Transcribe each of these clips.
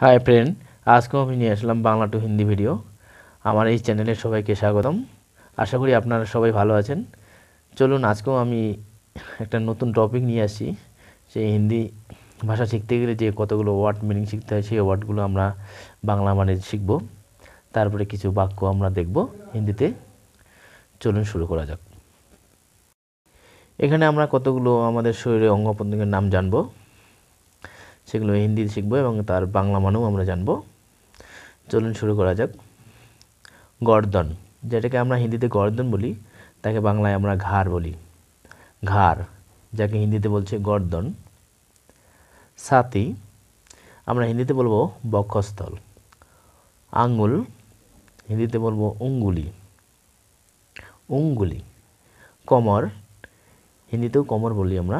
hi friend আজকেও আমি নিয়ে আসলাম বাংলা টু হিন্দি ভিডিও আমার এই চ্যানেলে সবাইকে স্বাগতম আশা করি আপনারা সবাই ভালো আছেন চলুন আজকেও আমি একটা নতুন টপিক নিয়ে আসি সেই হিন্দি ভাষা শিখতে গেলে যে কতগুলো ওয়ার্ড মিনিং শিখতে হয় সেই ওয়ার্ডগুলো আমরা বাংলা মানে শিখব তারপরে কিছু বাক্য আমরা দেখব হিন্দিতে চলুন শুরু করা যাক এখানে আমরা কতগুলো আমাদের শরীরে অঙ্গ প্রত্যঙ্গের নাম জানবো সেগুলো হিন্দিতে শিখবো এবং তার বাংলা মানেও আমরা জানবো চলুন শুরু করা যাক গর্দন যেটাকে আমরা হিন্দিতে গর্দন বলি তাকে বাংলায় আমরা ঘাড় বলি ঘাড় যাকে হিন্দিতে বলছে গর্দন সাতি আমরা হিন্দিতে বলবো বক্ষস্থল আঙ্গুল হিন্দিতে বলবো অঙ্গুলি অঙ্গুলি কমর হিন্দিতেও কমর বলি আমরা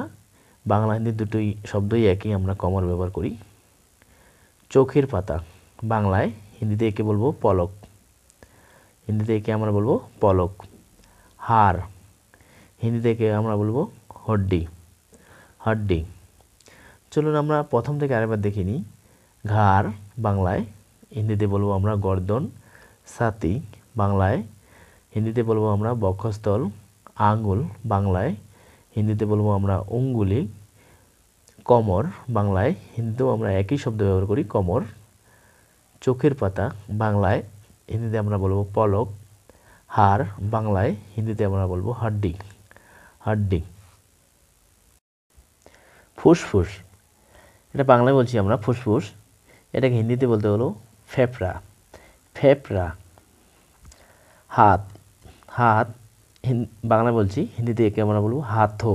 বাংলা হিন্দি দুটোই শব্দই একই আমরা কমর ব্যবহার করি চোখের পাতা বাংলায় হিন্দিতে একে বলবো পলক হিন্দিতে একে আমরা বলবো পলক হার হিন্দিতে একে আমরা বলবো হড্ডি হড্ডি চলুন আমরা প্রথম থেকে আরেকবার দেখে নিই ঘাড় বাংলায় হিন্দিতে বলবো আমরা গর্দন সাতি বাংলায় হিন্দিতে বলবো আমরা বক্ষস্থল আঙ্গুল বাংলায় হিন্দিতে বলবো আমরা অঙ্গুলি কমর বাংলায় হিন্দিতেও আমরা একই শব্দ ব্যবহার করি কমর চোখের পাতা বাংলায় হিন্দিতে আমরা বলবো পলক হাড় বাংলায় হিন্দিতে আমরা বলবো হাড্ডি হাড্ডি ফুসফুস এটা বাংলায় বলছি আমরা ফুসফুস এটাকে হিন্দিতে বলতে হলো ফেফড়া ফেফড়া হাত হাত বাংলা বলছি হিন্দিতে একে আমরা বলবো হাথো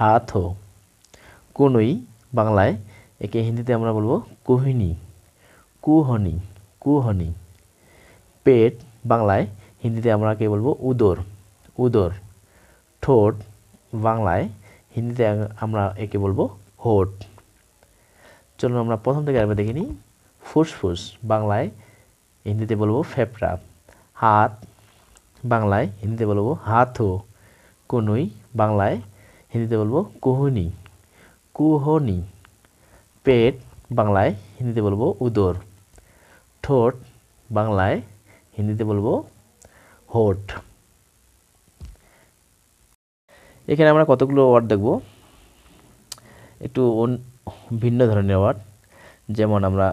হাথো কোনই বাংলায় একে হিন্দিতে আমরা বলবো কোহিনি কুহনি কুহনি পেট বাংলায় হিন্দিতে আমরা কে বলবো উদর উদর ঠোঁট বাংলায় হিন্দিতে আমরা একে বলবো হোট চলুন আমরা প্রথম থেকে আরেকবার দেখে নিই ফুসফুস বাংলায় হিন্দিতে বলবো ফেফড়া হাত বাংলায় হিন্দিতে বলবো হাথো কনুই বাংলায় হিন্দিতে বলবো কুহনি কুহনি পেট বাংলায় হিন্দিতে বলবো উদর ঠোঁট বাংলায় হিন্দিতে বলবো হোট এখানে আমরা কতগুলো ওয়ার্ড দেখব একটু ভিন্ন ধরনের ওয়ার্ড যেমন আমরা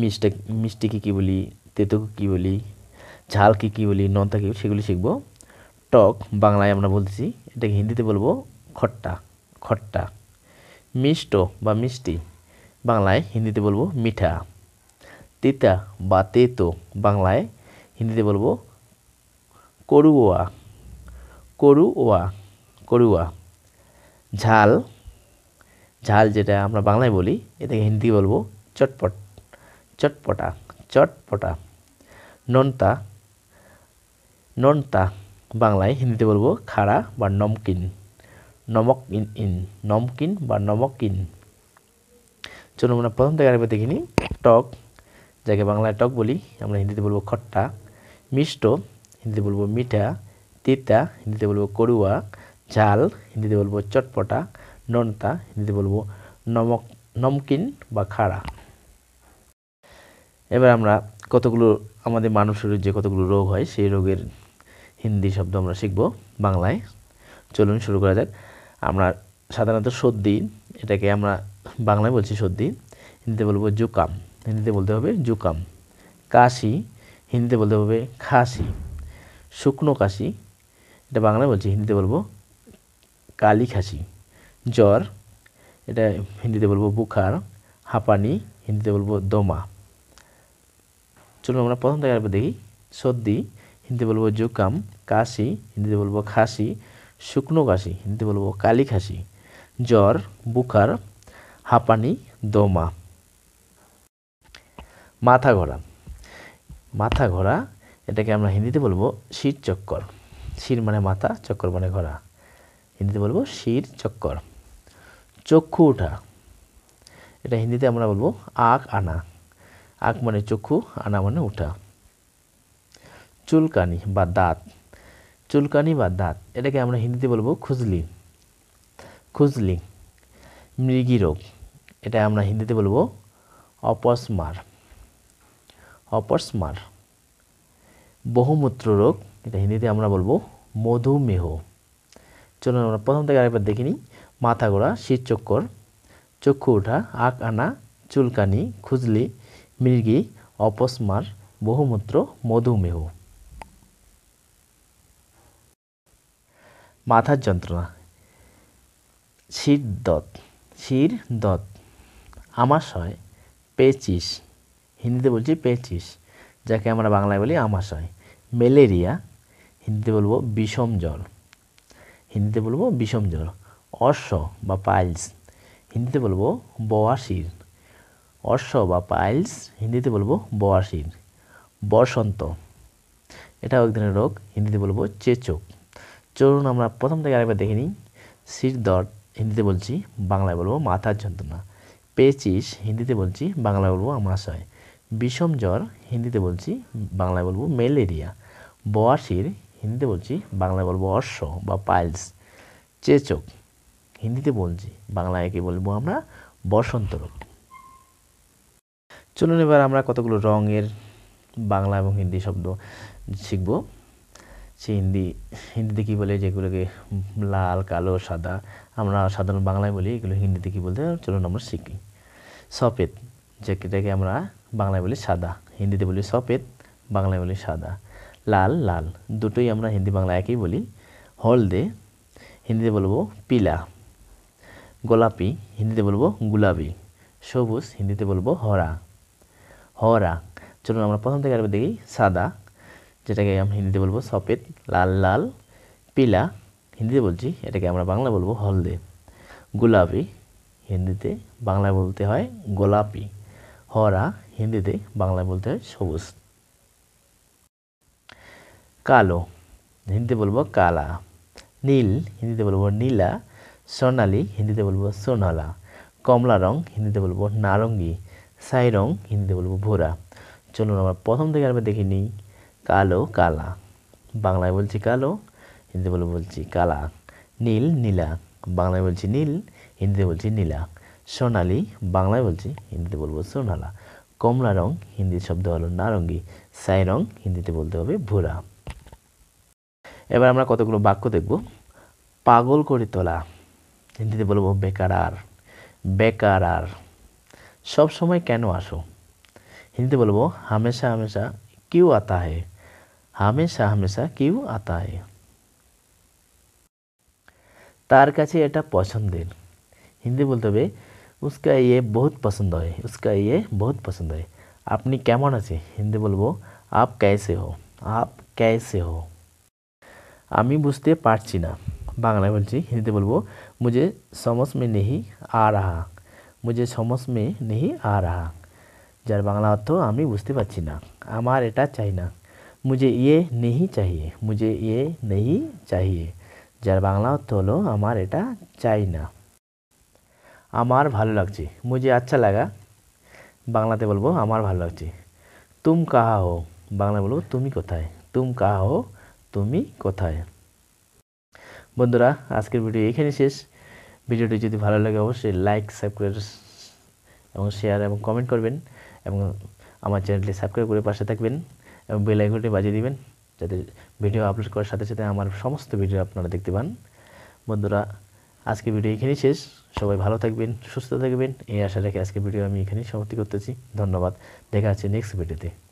মিষ্টি মিষ্টিকে কী বলি তেতুকে কী বলি ঝাল কী কী বলি নন্তা কী সেগুলি শিখব টক বাংলায় আমরা বলতেছি এটাকে হিন্দিতে বলবো খট্টা খট্টা মিষ্ট বা মিষ্টি বাংলায় হিন্দিতে বলবো মিঠা তিতা বা তেতো বাংলায় হিন্দিতে বলবো করুয়া করুয়া করুয়া ঝাল ঝাল যেটা আমরা বাংলায় বলি এটাকে হিন্দি বলবো চটপট চটপটা চটপটা নন্তা নন্তা বাংলায় হিন্দিতে বলবো খাড়া বা নমকিন নমক ইন ইন নমকিন বা নমকিন চলুন আমরা প্রথম থেকে আরেকবার দেখিনি টক যাকে বাংলায় টক বলি আমরা হিন্দিতে বলবো খট্টা মিষ্ট হিন্দিতে বলবো মিঠা তিতা হিন্দিতে বলবো করুয়া ঝাল হিন্দিতে বলবো চটপটা ননতা হিন্দিতে বলবো নমক নমকিন বা খাড়া এবার আমরা কতগুলো আমাদের মানুষের যে কতগুলো রোগ হয় সেই রোগের হিন্দি শব্দ আমরা শিখব বাংলায় চলুন শুরু করা যাক আমরা সাধারণত সর্দি এটাকে আমরা বাংলায় বলছি সর্দি হিন্দিতে বলবো জুকাম হিন্দিতে বলতে হবে জুকাম কাশি হিন্দিতে বলতে হবে খাসি শুকনো কাশি এটা বাংলায় বলছি হিন্দিতে বলবো কালি খাসি জ্বর এটা হিন্দিতে বলবো বুখার হাঁপানি হিন্দিতে বলবো দমা চলুন আমরা প্রথম থেকে দেখি সর্দি হিন্দি বলবো জুকাম কাশি হিন্দিতে বলবো খাসি শুকনো কাশি হিন্দিতে বলবো কালি খাসি জ্বর বুকার হাঁপানি দোমা মাথা ঘোরা মাথা ঘোরা এটাকে আমরা হিন্দিতে বলবো শির চক্কর শির মানে মাথা চক্কর মানে ঘোরা হিন্দিতে বলবো শির চক্কর চক্ষু ওঠা এটা হিন্দিতে আমরা বলবো আখ আনা আখ মানে চক্ষু আনা মানে ওঠা চুলকানি বা দাঁত চুলকানি বা দাঁত এটাকে আমরা হিন্দিতে বলবো খুজলি খুজলি মৃগী রোগ এটা আমরা হিন্দিতে বলবো অপসমার অপসমার বহুমূত্র রোগ এটা হিন্দিতে আমরা বলবো মধুমেহ চলুন আমরা প্রথম থেকে আরেকবার দেখিনি মাথা গোড়া শীতচক্কর চক্কর চক্ষু ওঠা আক আনা চুলকানি খুজলি মৃগী অপসমার বহুমূত্র মধুমেহ মাথার যন্ত্রণা শির দত শির দত আমাশয় পেচিস হিন্দিতে বলছি পেচিস যাকে আমরা বাংলায় বলি আমাশয় ম্যালেরিয়া হিন্দিতে বলবো বিষম জ্বর হিন্দিতে বলবো বিষম জ্বর অশ্ব বা পাইলস হিন্দিতে বলবো বওয়াশির অশ্ব বা পাইলস হিন্দিতে বলবো বওয়াশির বসন্ত এটাও এক ধরনের রোগ হিন্দিতে বলবো চেচক চলুন আমরা প্রথম থেকে আরেকবার দেখে নিই শির দর হিন্দিতে বলছি বাংলায় বলবো মাথার যন্ত্রণা পেচিস হিন্দিতে বলছি বাংলায় বলবো আমাশয় বিষম জ্বর হিন্দিতে বলছি বাংলায় বলবো ম্যালেরিয়া বয়াসির হিন্দিতে বলছি বাংলায় বলবো অশ্ব বা পাইলস চেচক হিন্দিতে বলছি বাংলায় কি বলবো আমরা বসন্ত রোগ চলুন এবার আমরা কতগুলো রঙের বাংলা এবং হিন্দি শব্দ শিখবো সে হিন্দি হিন্দিতে কী বলে যেগুলোকে লাল কালো সাদা আমরা সাধারণ বাংলায় বলি এগুলো হিন্দিতে কী বলতে চলুন আমরা শিখি সফেদ যেটাকে আমরা বাংলায় বলি সাদা হিন্দিতে বলি সফেদ বাংলায় বলি সাদা লাল লাল দুটোই আমরা হিন্দি বাংলা একই বলি হলদে হিন্দিতে বলবো পিলা গোলাপি হিন্দিতে বলবো গুলাবি সবুজ হিন্দিতে বলবো হরা হরা চলুন আমরা প্রথম থেকে আরেকবার দেখি সাদা যেটাকে আমরা হিন্দিতে বলবো সফেদ লাল লাল পিলা হিন্দিতে বলছি এটাকে আমরা বাংলা বলবো হলদে গোলাপি হিন্দিতে বাংলায় বলতে হয় গোলাপি হরা হিন্দিতে বাংলায় বলতে হয় সবুজ কালো হিন্দিতে বলবো কালা নীল হিন্দিতে বলবো নীলা সোনালি হিন্দিতে বলবো সোনালা কমলা রং হিন্দিতে বলবো নারঙ্গি সাই রং হিন্দিতে বলবো ভোরা চলুন আমরা প্রথম থেকে আমরা দেখে নিই কালো কালা বাংলায় বলছি কালো হিন্দি বলে বলছি কালা নীল নীলা বাংলায় বলছি নীল হিন্দিতে বলছি নীলা সোনালি বাংলায় বলছি হিন্দিতে বলবো সোনালা কমলা রং হিন্দি শব্দ হলো নারঙ্গি সাই রং হিন্দিতে বলতে হবে ভুরা এবার আমরা কতগুলো বাক্য দেখব পাগল করে তোলা হিন্দিতে বলবো বেকার আর বেকার আর সবসময় কেন আসো হিন্দিতে বলবো হামেশা হামেশা কিউ আতা হ্যায় হামেশা হামেশা কিউ আতায় তার কাছে এটা পছন্দের হিন্দি বলতে হবে উস্কা ইয়ে বহুত পছন্দ হয় উস্কা ইয়ে বহুত পছন্দ হয় আপনি কেমন আছে হিন্দি বলবো আপ ক্যাসে হো আপ ক্যাসে হো আমি বুঝতে পারছি না বাংলায় বলছি হিন্দিতে বলবো মুঝে সমস মে নেহি আ রাহা মুঝে সমস মে নেহি আ রাহা যার বাংলা অর্থ আমি বুঝতে পারছি না আমার এটা চাই না মুজে ইয়ে নেহি চাহিয়ে মুজে ইয়ে নেহি চাহিয়ে যার বাংলা অর্থ হলো আমার এটা চাই না আমার ভালো লাগছে মুজে আচ্ছা লাগা বাংলাতে বলবো আমার ভালো লাগছে তুম কাহা হো বাংলা বলবো তুমি কোথায় তুম কাহা হো তুমি কোথায় বন্ধুরা আজকের ভিডিও এখানে শেষ ভিডিওটি যদি ভালো লাগে অবশ্যই লাইক সাবস্ক্রাইব এবং শেয়ার এবং কমেন্ট করবেন এবং আমার চ্যানেলটি সাবস্ক্রাইব করে পাশে থাকবেন এবং বেল আইকনটি বাজিয়ে দিবেন যাতে ভিডিও আপলোড করার সাথে সাথে আমার সমস্ত ভিডিও আপনারা দেখতে পান বন্ধুরা আজকে ভিডিও এখানেই শেষ সবাই ভালো থাকবেন সুস্থ থাকবেন এই আশা রেখে আজকে ভিডিও আমি এখানেই সমাপ্তি করতেছি ধন্যবাদ দেখা আছে নেক্সট ভিডিওতে